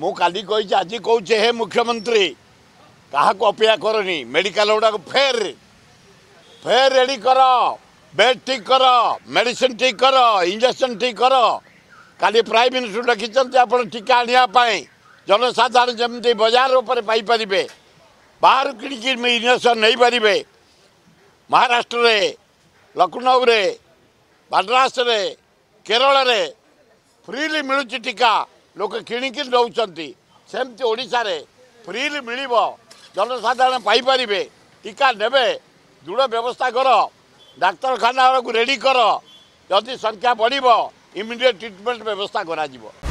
मुझे आज कौचे हे मुख्यमंत्री क्या अपेक्षा करनी मेडिकल गुडा फेर फेर रेडी कर बेड ठीक कर मेडिसिन ठीक कर इंजेक्शन ठीक कर का प्राइम मिनिस्टर लिखी आप टीका आने जनसाधारण जमी बजार पाइपर बाहर कि इंजेक्शन नहीं पारे महाराष्ट्र रे लखनऊ रे बाड्रास रे केरल रे फ्रीली मिलूँ टीका ଲୋକେ କିଣିକି ନେଉଛନ୍ତି ସେମିତି ଓଡ଼ିଶାରେ ଫ୍ରିରେ ମିଳିବ ଜନସାଧାରଣ ପାଇପାରିବେ ଟିକା ନେବେ ଦୃଢ଼ ବ୍ୟବସ୍ଥା କର ଡାକ୍ତରଖାନାକୁ ରେଡ଼ି କର ଯଦି ସଂଖ୍ୟା ବଢ଼ିବ ଇମିଡ଼ିଏଟ୍ ଟ୍ରିଟମେଣ୍ଟ ବ୍ୟବସ୍ଥା କରାଯିବ